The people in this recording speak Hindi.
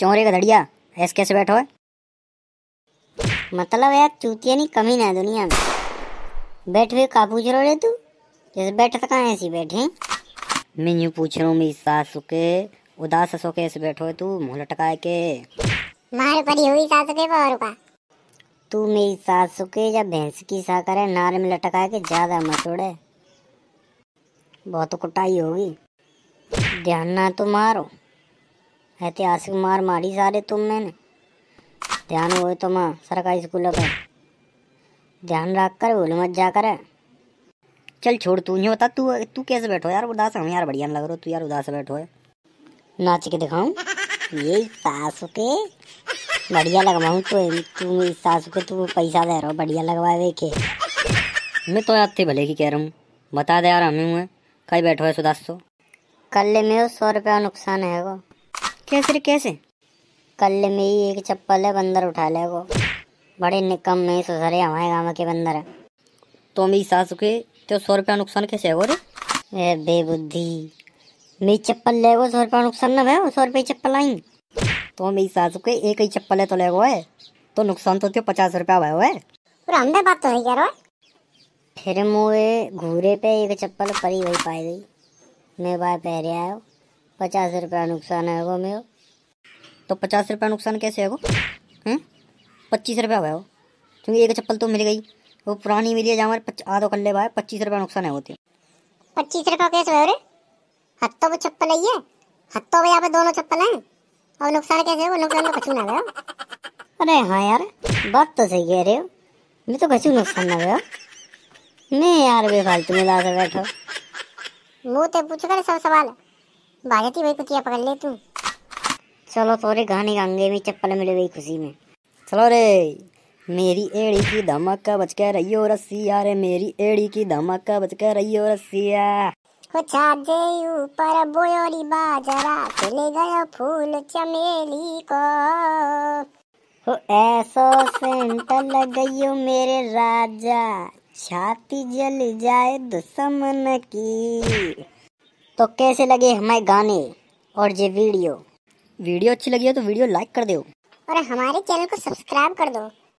चोरे का धड़िया ऐसे कैसे बैठो है मतलब यार चूतिया नहीं कमी ना है दुनिया में बैठ हुए का पूछ रहे तू जैसे बैठ सका तो ऐसी बैठे मैं यूँ पूछ रहा हूँ मेरी सास के उदास सो के ऐसे बैठो है तू मुँह लटका के मार पड़ी हुई सास के पावर का तू मेरी सास के या भैंस की साकर है नार में लटका के ज्यादा मत उड़े बहुत कुटाई होगी ध्यान ना तो मारो ऐतिहासिक मार मारी सारे तुम मैंने ध्यान हो तो माँ सरकारी स्कूलों का ध्यान रख कर भूल मत जा कर चल छोड़ तू नहीं होता तू तू कैसे बैठो यार उदास हम यार बढ़िया लग रहा हो तू यार उदास बैठो है नाच के दिखाऊं ये सास के बढ़िया लगवाऊँ तो तू मेरी सासू के तू पैसा दे रहा हो बढ़िया लगवा देखे के मैं तो याद थे भले ही कह रहा हूँ बता दे यार हमें हुए कहीं बैठो है सुदास तो कल ले मेरे सौ रुपया नुकसान है वो कैसे रे कैसे कल में ही एक चप्पल है बंदर उठा ले को बड़े निकम में ससरे हमारे गाँव के बंदर है तो मेरी सासु के तो सौ रुपया नुकसान कैसे है रे ए बेबुद्धि मेरी चप्पल ले गो सौ रुपया नुकसान ना भाई सौ रुपये चप्पल आई तो मेरी सासु के एक ही चप्पल है तो ले गो है तो नुकसान तो थे पचास रुपया भाई है पर हम बात तो नहीं कह रहा फिर मुए घूरे पे एक चप्पल परी वही पाई गई मैं बाहर पहरे आयो पचास रुपया नुकसान है वो मेरे तो पचास रुपया नुकसान कैसे है वो पच्चीस रुपया हुआ है वो क्योंकि एक चप्पल तो मिल गई वो पुरानी मिली है जहाँ हमारे आधो कर ले भाई पच्चीस रुपया नुकसान है वो थी पच्चीस रुपया कैसे हुआ रे हत्तो में चप्पल है हत्तो में यहाँ पे दोनों चप्पल हैं और नुकसान कैसे हुआ नुकसान तो कछू ना गया अरे हाँ यार बात तो सही कह रहे हो मैं तो कछू नुकसान ना गया नहीं यार बेफालतू में ला बैठो मुँह तो पूछ कर सब सवाल है बाजती भाई कुतिया पकड़ ले तू चलो तोरे गाने गांगे में चप्पल मिले गई खुशी में चलो रे मेरी एड़ी की धमाका बच कर रही हो रस्सी रे मेरी एड़ी की धमाका बच कर रही हो रसिया कुछ दे ऊपर बोयोरी बाजरा चले गयो फूल चमेली को हो ऐसो सेंट लग गयो मेरे राजा छाती जल जाए दुश्मन की तो कैसे लगे हमारे गाने और ये वीडियो वीडियो अच्छी लगी हो तो वीडियो लाइक कर दो और हमारे चैनल को सब्सक्राइब कर दो